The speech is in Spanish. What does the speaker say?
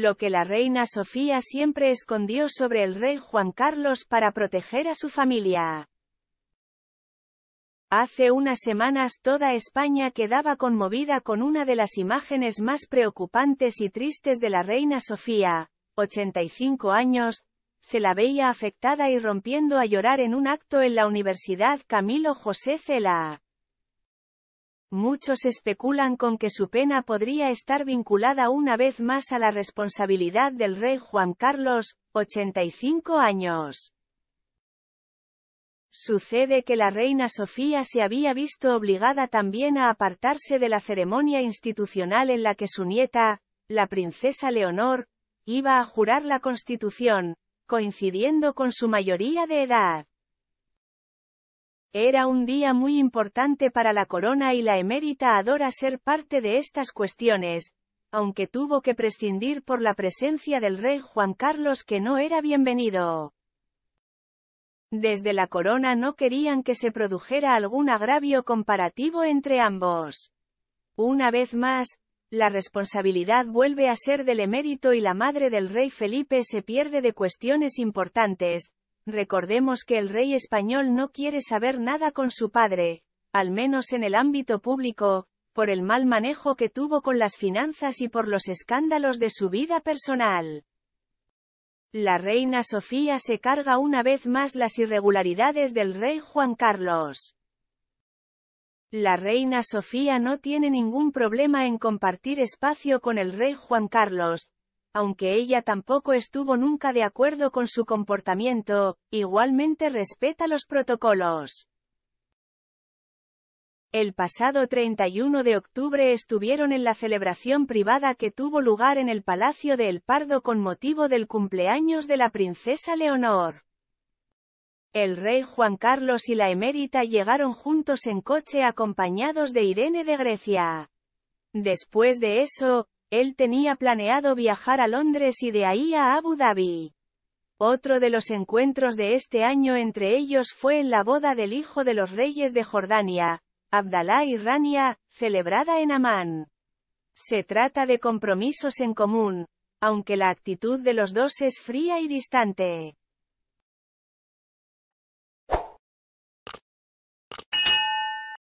lo que la reina Sofía siempre escondió sobre el rey Juan Carlos para proteger a su familia. Hace unas semanas toda España quedaba conmovida con una de las imágenes más preocupantes y tristes de la reina Sofía, 85 años, se la veía afectada y rompiendo a llorar en un acto en la Universidad Camilo José Cela. Muchos especulan con que su pena podría estar vinculada una vez más a la responsabilidad del rey Juan Carlos, 85 años. Sucede que la reina Sofía se había visto obligada también a apartarse de la ceremonia institucional en la que su nieta, la princesa Leonor, iba a jurar la constitución, coincidiendo con su mayoría de edad. Era un día muy importante para la corona y la emérita adora ser parte de estas cuestiones, aunque tuvo que prescindir por la presencia del rey Juan Carlos que no era bienvenido. Desde la corona no querían que se produjera algún agravio comparativo entre ambos. Una vez más, la responsabilidad vuelve a ser del emérito y la madre del rey Felipe se pierde de cuestiones importantes, Recordemos que el rey español no quiere saber nada con su padre, al menos en el ámbito público, por el mal manejo que tuvo con las finanzas y por los escándalos de su vida personal. La reina Sofía se carga una vez más las irregularidades del rey Juan Carlos. La reina Sofía no tiene ningún problema en compartir espacio con el rey Juan Carlos, aunque ella tampoco estuvo nunca de acuerdo con su comportamiento, igualmente respeta los protocolos. El pasado 31 de octubre estuvieron en la celebración privada que tuvo lugar en el Palacio de El Pardo con motivo del cumpleaños de la princesa Leonor. El rey Juan Carlos y la emérita llegaron juntos en coche acompañados de Irene de Grecia. Después de eso, él tenía planeado viajar a Londres y de ahí a Abu Dhabi. Otro de los encuentros de este año entre ellos fue en la boda del hijo de los reyes de Jordania, Abdalá y Rania, celebrada en Amán. Se trata de compromisos en común, aunque la actitud de los dos es fría y distante.